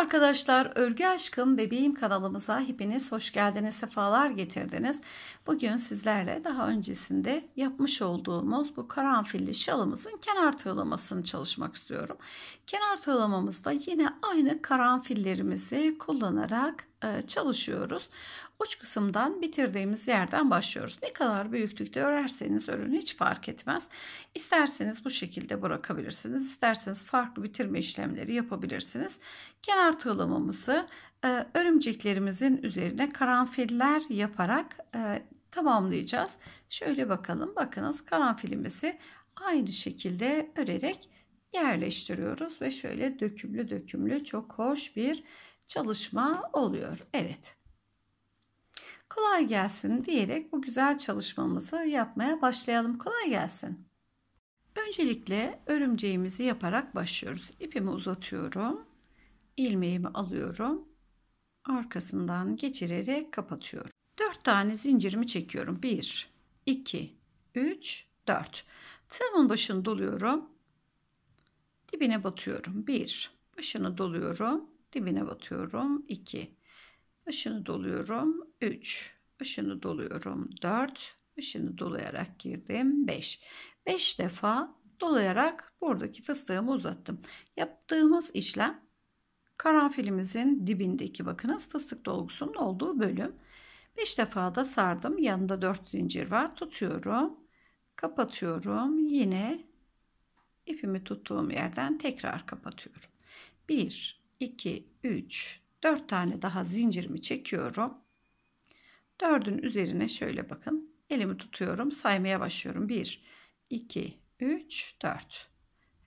arkadaşlar, Örgü Aşkım Bebeğim kanalımıza hepiniz hoş geldiniz, sefalar getirdiniz. Bugün sizlerle daha öncesinde yapmış olduğumuz bu karanfilli şalımızın kenar tığlamasını çalışmak istiyorum. Kenar tığlamamızda yine aynı karanfillerimizi kullanarak e, çalışıyoruz. Uç kısımdan bitirdiğimiz yerden başlıyoruz. Ne kadar büyüklükte örerseniz örün hiç fark etmez. İsterseniz bu şekilde bırakabilirsiniz. İsterseniz farklı bitirme işlemleri yapabilirsiniz. Kenar tığlamamızı e, örümceklerimizin üzerine karanfiller yaparak e, tamamlayacağız. Şöyle bakalım. Bakınız karanfilimizi aynı şekilde örerek yerleştiriyoruz ve şöyle dökümlü dökümlü çok hoş bir çalışma oluyor. Evet. Kolay gelsin diyerek bu güzel çalışmamızı yapmaya başlayalım. Kolay gelsin. Öncelikle örümceğimizi yaparak başlıyoruz. İpimi uzatıyorum. ilmeğimi alıyorum. Arkasından geçirerek kapatıyorum. 4 tane zincirimi çekiyorum. 1, 2, 3, 4. Tığımın başını doluyorum. Dibine batıyorum. 1. Başını doluyorum. Dibine batıyorum. 2. Işını doluyorum. 3. Işını doluyorum. 4. Işını dolayarak girdim. 5. 5 defa dolayarak buradaki fıstığımı uzattım. Yaptığımız işlem karanfilimizin dibindeki bakınız fıstık dolgusunun olduğu bölüm. 5 defa da sardım. Yanında 4 zincir var. Tutuyorum. Kapatıyorum. Yine ipimi tuttuğum yerden tekrar kapatıyorum. 1 2, 3, 4 tane daha zincirimi çekiyorum. 4'ün üzerine şöyle bakın. Elimi tutuyorum. Saymaya başlıyorum. 1, 2, 3, 4.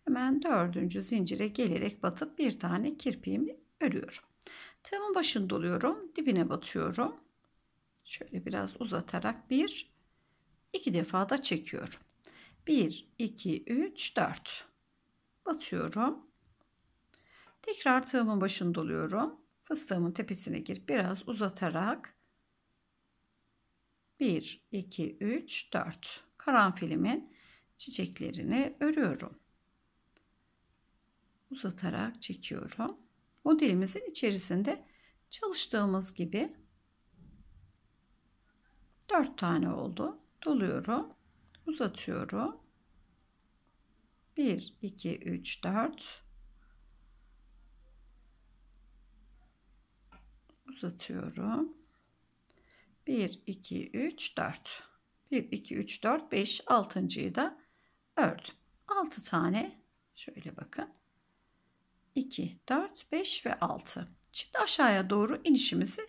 Hemen dördüncü zincire gelerek batıp bir tane kirpiğimi örüyorum. Tığımın başında doluyorum, Dibine batıyorum. Şöyle biraz uzatarak bir, iki defa da çekiyorum. 1, 2, 3, 4. Batıyorum. Tekrar tığımın başını doluyorum. Fıstığımın tepesine gir. Biraz uzatarak 1, 2, 3, 4 karanfilimin çiçeklerini örüyorum. Uzatarak çekiyorum. Modelimizin içerisinde çalıştığımız gibi 4 tane oldu. Doluyorum. Uzatıyorum. 1, 2, 3, 4 uzatıyorum. 1, 2, 3, 4. 1, 2, 3, 4, 5, altıncıyı da ördüm. 6 tane şöyle bakın. 2, 4, 5 ve 6. Şimdi aşağıya doğru inişimizi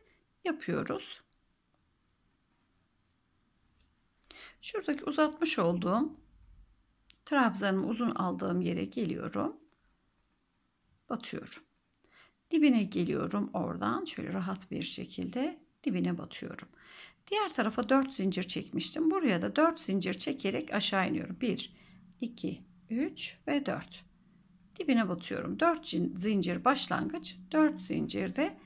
yapıyoruz. Şuradaki uzatmış olduğum trabzanımı uzun aldığım yere geliyorum. Batıyorum. Dibine geliyorum oradan şöyle rahat bir şekilde dibine batıyorum. Diğer tarafa 4 zincir çekmiştim. Buraya da 4 zincir çekerek aşağı iniyorum. 1, 2, 3 ve 4. Dibine batıyorum. 4 zincir başlangıç, 4 zincirde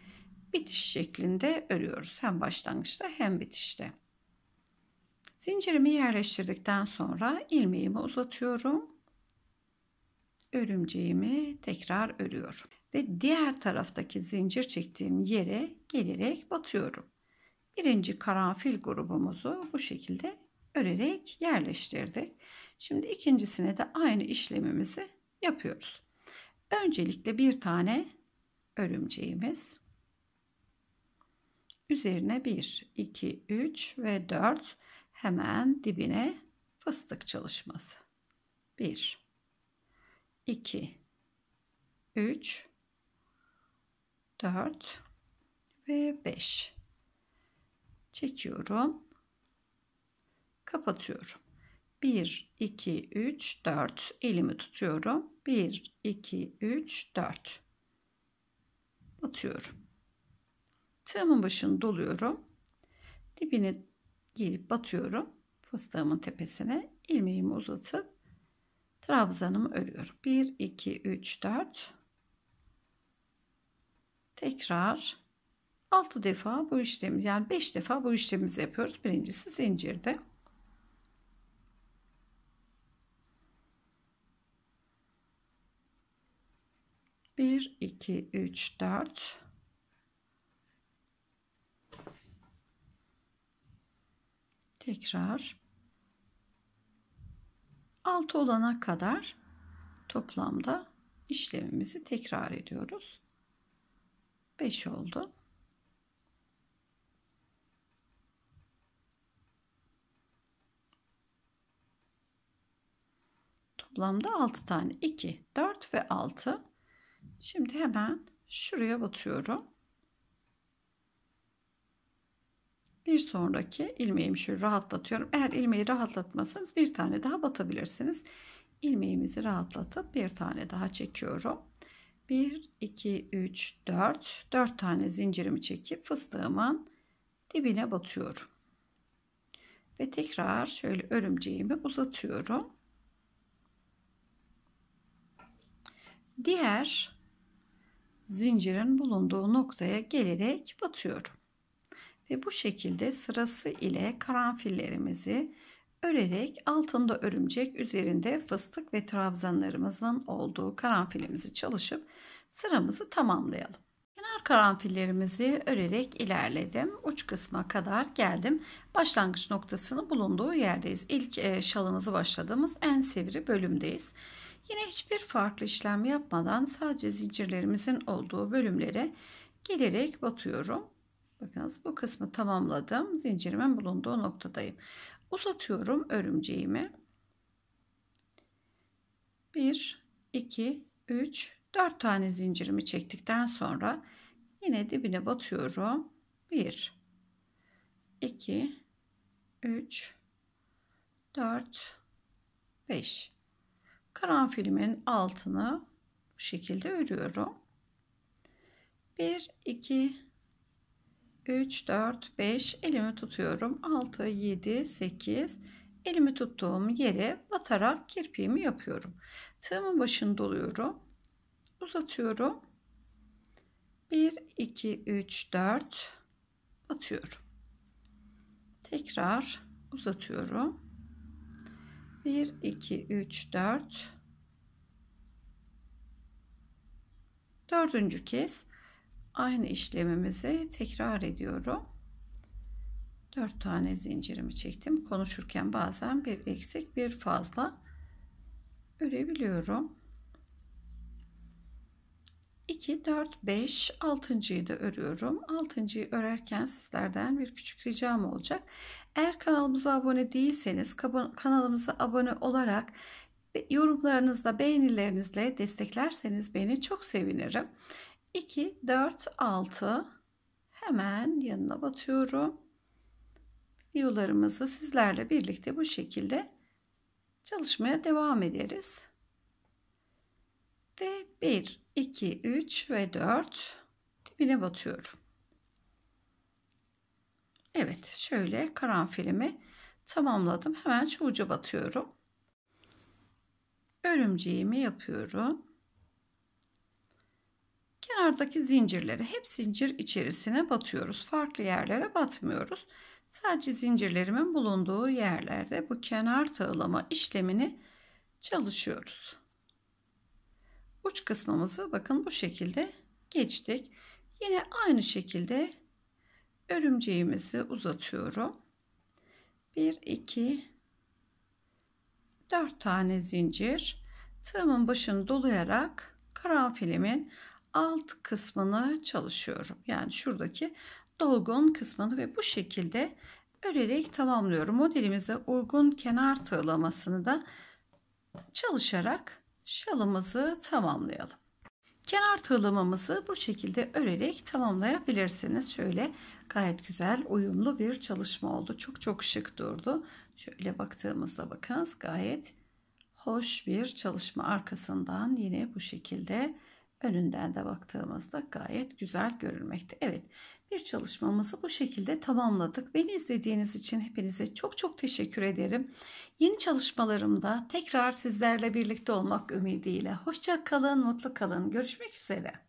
bitiş şeklinde örüyoruz. Hem başlangıçta hem bitişte. Zincirimi yerleştirdikten sonra ilmeğimi uzatıyorum. Örümceğimi tekrar örüyorum ve diğer taraftaki zincir çektiğim yere gelerek batıyorum. Birinci karanfil grubumuzu bu şekilde örerek yerleştirdik. Şimdi ikincisine de aynı işlemimizi yapıyoruz. Öncelikle bir tane örümceğimiz. Üzerine 1, 2, 3 ve 4 hemen dibine fıstık çalışması. 1, 2, 3 4 ve 5 çekiyorum kapatıyorum 1 2 3 4 elimi tutuyorum 1 2 3 4 batıyorum tığımın başını doluyorum dibine girip batıyorum fıstığımın tepesine ilmeğimi uzatıp trabzanımı örüyorum 1 2 3 4 tekrar 6 defa bu işlemi yani 5 defa bu işlemimizi yapıyoruz. Birincisi zincirde. Bir, iki, üç, dört. Tekrar 6 olana kadar toplamda işlemimizi tekrar ediyoruz. 5 oldu. Toplamda 6 tane. 2, 4 ve 6. Şimdi hemen şuraya batıyorum. Bir sonraki ilmeğimi şöyle rahatlatıyorum. Eğer ilmeği rahatlatmasanız bir tane daha batabilirsiniz. İlmeğimizi rahatlatıp bir tane daha çekiyorum. 1, 2, 3, 4. 4 tane zincirimi çekip fıstığımın dibine batıyorum. Ve tekrar şöyle örümceğimi uzatıyorum. Diğer zincirin bulunduğu noktaya gelerek batıyorum. Ve bu şekilde sırası ile karanfillerimizi örerek altında örümcek, üzerinde fıstık ve trabzanlarımızın olduğu karanfilimizi çalışıp sıramızı tamamlayalım. Kenar karanfillerimizi örerek ilerledim. Uç kısma kadar geldim. Başlangıç noktasının bulunduğu yerdeyiz. İlk e, şalımızı başladığımız en sivri bölümdeyiz. Yine hiçbir farklı işlem yapmadan sadece zincirlerimizin olduğu bölümlere gelerek batıyorum. Bakınız bu kısmı tamamladım. Zincirimin bulunduğu noktadayım. Uzatıyorum örümceğimi. 1, 2, 3, 4 tane zincirimi çektikten sonra yine dibine batıyorum. 1, 2, 3, 4, 5. Karanfilimin altını bu şekilde örüyorum. 1, 2, 3, 4, 5 elimi tutuyorum. 6, 7, 8 elimi tuttuğum yere batarak kirpiğimi yapıyorum. Tığımın başını doluyorum. Uzatıyorum. 1, 2, 3, 4 batıyorum. Tekrar uzatıyorum. 1, 2, 3, 4 dördüncü kez aynı işlemimizi tekrar ediyorum. 4 tane zincirimi çektim. Konuşurken bazen bir eksik bir fazla örebiliyorum. 2, 4, 5, 6.yı da örüyorum. 6.yı örerken sizlerden bir küçük ricam olacak. Eğer kanalımıza abone değilseniz kanalımıza abone olarak yorumlarınızla, beğenilerinizle desteklerseniz beni çok sevinirim. 2, 4, 6 hemen yanına batıyorum. Videolarımızı sizlerle birlikte bu şekilde çalışmaya devam ederiz. Ve 1, 2, 3 ve 4 dibine batıyorum. Evet şöyle karanfilimi tamamladım. Hemen şu uca batıyorum. Örümceğimi yapıyorum kenardaki zincirleri hep zincir içerisine batıyoruz. Farklı yerlere batmıyoruz. Sadece zincirlerimin bulunduğu yerlerde bu kenar tığlama işlemini çalışıyoruz. Uç kısmımızı bakın bu şekilde geçtik. Yine aynı şekilde örümceğimizi uzatıyorum. 1 2 4 tane zincir tığımın başını dolayarak karanfilimin alt kısmını çalışıyorum. Yani şuradaki dolgun kısmını ve bu şekilde örerek tamamlıyorum. Modelimize uygun kenar tığlamasını da çalışarak şalımızı tamamlayalım. Kenar tığlamamızı bu şekilde örerek tamamlayabilirsiniz. Şöyle gayet güzel uyumlu bir çalışma oldu. Çok çok şık durdu. Şöyle baktığımızda bakınız gayet hoş bir çalışma arkasından yine bu şekilde önünden de baktığımızda gayet güzel görülmekte. Evet bir çalışmamızı bu şekilde tamamladık. Beni izlediğiniz için hepinize çok çok teşekkür ederim. Yeni çalışmalarımda tekrar sizlerle birlikte olmak ümidiyle. Hoşça kalın, mutlu kalın. Görüşmek üzere.